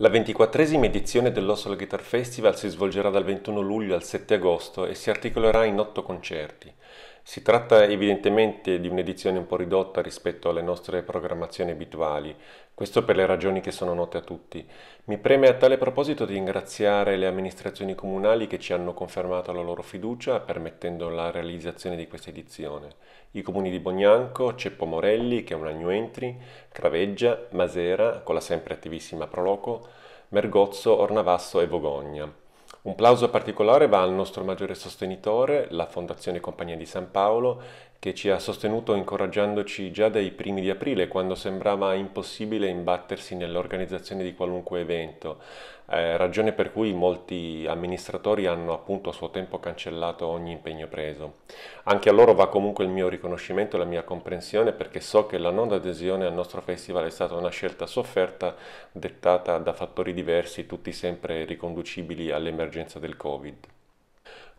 La ventiquattresima edizione dell'Oslo Guitar Festival si svolgerà dal 21 luglio al 7 agosto e si articolerà in otto concerti. Si tratta evidentemente di un'edizione un po' ridotta rispetto alle nostre programmazioni abituali, questo per le ragioni che sono note a tutti. Mi preme a tale proposito di ringraziare le amministrazioni comunali che ci hanno confermato la loro fiducia permettendo la realizzazione di questa edizione. I comuni di Bognanco, Ceppo Morelli, che è un agnuentri, Craveggia, Masera, con la sempre attivissima Proloco, Mergozzo, Ornavasso e Vogogna. Un plauso particolare va al nostro maggiore sostenitore, la Fondazione Compagnia di San Paolo, che ci ha sostenuto incoraggiandoci già dai primi di aprile, quando sembrava impossibile imbattersi nell'organizzazione di qualunque evento, eh, ragione per cui molti amministratori hanno appunto a suo tempo cancellato ogni impegno preso. Anche a loro va comunque il mio riconoscimento e la mia comprensione perché so che la non adesione al nostro festival è stata una scelta sofferta dettata da fattori diversi, tutti sempre riconducibili all'emergenza del Covid.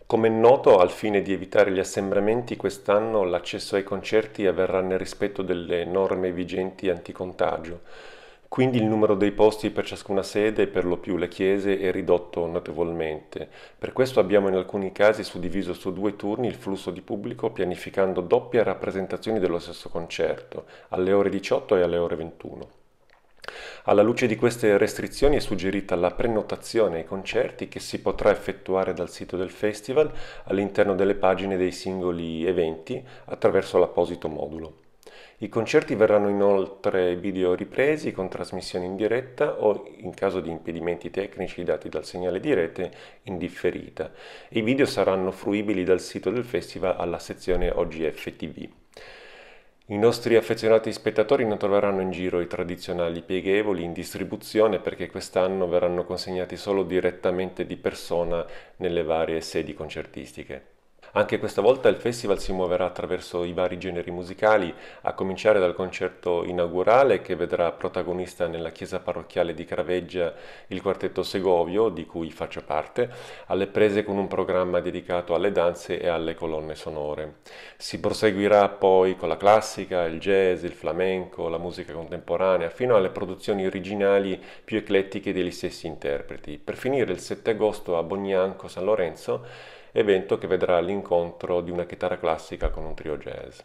Come è noto, al fine di evitare gli assembramenti, quest'anno l'accesso ai concerti avverrà nel rispetto delle norme vigenti anticontagio. Quindi il numero dei posti per ciascuna sede, per lo più le chiese, è ridotto notevolmente. Per questo abbiamo in alcuni casi suddiviso su due turni il flusso di pubblico pianificando doppie rappresentazioni dello stesso concerto, alle ore 18 e alle ore 21. Alla luce di queste restrizioni è suggerita la prenotazione ai concerti che si potrà effettuare dal sito del festival all'interno delle pagine dei singoli eventi attraverso l'apposito modulo. I concerti verranno inoltre video ripresi con trasmissione in diretta o, in caso di impedimenti tecnici dati dal segnale di rete, in differita. I video saranno fruibili dal sito del festival alla sezione OGF TV. I nostri affezionati spettatori non troveranno in giro i tradizionali pieghevoli in distribuzione perché quest'anno verranno consegnati solo direttamente di persona nelle varie sedi concertistiche. Anche questa volta il festival si muoverà attraverso i vari generi musicali, a cominciare dal concerto inaugurale che vedrà protagonista nella chiesa parrocchiale di Craveggia il quartetto Segovio, di cui faccio parte, alle prese con un programma dedicato alle danze e alle colonne sonore. Si proseguirà poi con la classica, il jazz, il flamenco, la musica contemporanea, fino alle produzioni originali più eclettiche degli stessi interpreti. Per finire il 7 agosto a Bognanco, San Lorenzo, evento che vedrà l'incontro di una chitarra classica con un trio jazz.